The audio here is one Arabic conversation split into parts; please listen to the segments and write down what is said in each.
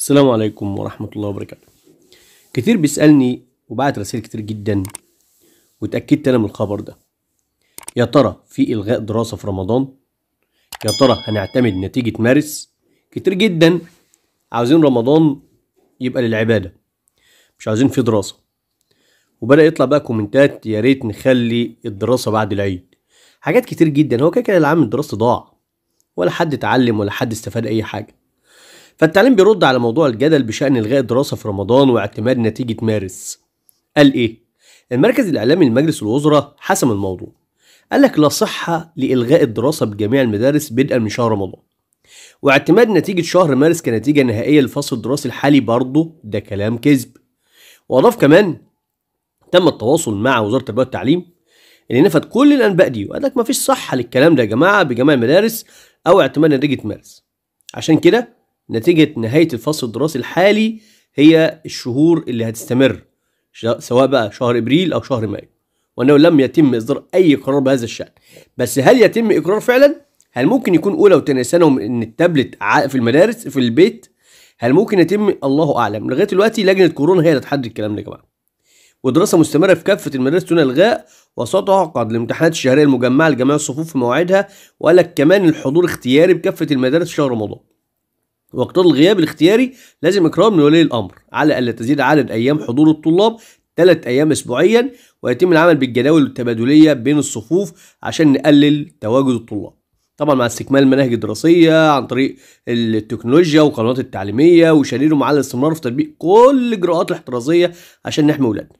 السلام عليكم ورحمة الله وبركاته كتير بيسألني وبعت رسائل كتير جدا واتأكدت أنا من الخبر ده يا ترى في إلغاء دراسة في رمضان يا ترى هنعتمد نتيجة مارس كتير جدا عاوزين رمضان يبقى للعبادة مش عاوزين فيه دراسة وبدأ يطلع بقى كومنتات يا ريت نخلي الدراسة بعد العيد حاجات كتير جدا هو كده كده العام الدراسة ضاع ولا حد اتعلم ولا حد استفاد أي حاجة فالتعليم بيرد على موضوع الجدل بشأن إلغاء الدراسة في رمضان واعتماد نتيجة مارس قال إيه؟ المركز الإعلامي لمجلس الوزراء حسم الموضوع قال لك لا صحة لإلغاء الدراسة بجميع المدارس بدءا من شهر رمضان واعتماد نتيجة شهر مارس كنتيجة نهائية للفصل الدراسي الحالي برضه ده كلام كذب وأضاف كمان تم التواصل مع وزارة التربية والتعليم اللي نفت كل الأنباء دي وقال لك مفيش صحة للكلام ده يا جماعة بجميع المدارس أو اعتماد نتيجة مارس عشان كده نتيجة نهاية الفصل الدراسي الحالي هي الشهور اللي هتستمر سواء بقى شهر ابريل او شهر مايو وانه لم يتم اصدار اي قرار بهذا الشان بس هل يتم اقرار فعلا هل ممكن يكون اولى وثانيه ثانوي ان التابلت في المدارس في البيت هل ممكن يتم الله اعلم لغايه دلوقتي لجنه كورونا هي اللي تحدد الكلام ده يا جماعه ودراسه مستمره في كافه المدارس دون الغاء وستعقد الامتحانات الشهريه المجمعه لجميع الصفوف في مواعيدها وقال لك كمان الحضور اختياري بكافه المدارس في شهر رمضان واقتضى الغياب الاختياري لازم اكرام من ولي الأمر على ألا تزيد عدد أيام حضور الطلاب ثلاث أيام أسبوعيا ويتم العمل بالجداول التبادلية بين الصفوف عشان نقلل تواجد الطلاب طبعا مع استكمال المناهج الدراسية عن طريق التكنولوجيا والقنوات التعليمية وشديدهم على الاستمرار في تطبيق كل الإجراءات الاحترازية عشان نحمي اولادنا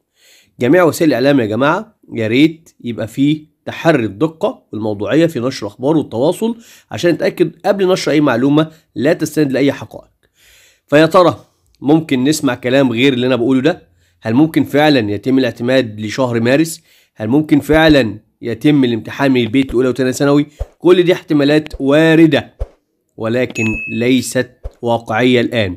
جميع وسائل الإعلام يا جماعة يا ريت يبقى فيه تحري الدقة والموضوعية في نشر الأخبار والتواصل عشان نتأكد قبل نشر أي معلومة لا تستند لأي حقائق فيا ترى ممكن نسمع كلام غير اللي أنا بقوله ده هل ممكن فعلا يتم الاعتماد لشهر مارس هل ممكن فعلا يتم الامتحان من البيت الأولى وثانية ثانوي كل دي احتمالات واردة ولكن ليست واقعية الآن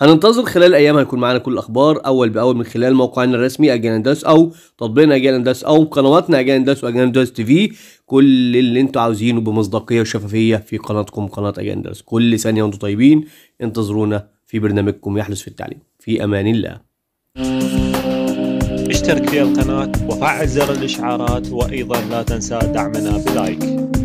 هننتظر خلال الايام هيكون معانا كل الاخبار اول باول من خلال موقعنا الرسمي اجانداس او تطبيقنا اجانداس او قنواتنا اجانداس واجانداس تي في كل اللي انتوا عاوزينه بمصداقيه وشفافيه في قناتكم قناه اجانداس كل ثانيه وانتم طيبين انتظرونا في برنامجكم يحدث في التعليم في امان الله اشترك في القناه وفعل زر الاشعارات وايضا لا تنسى دعمنا بلايك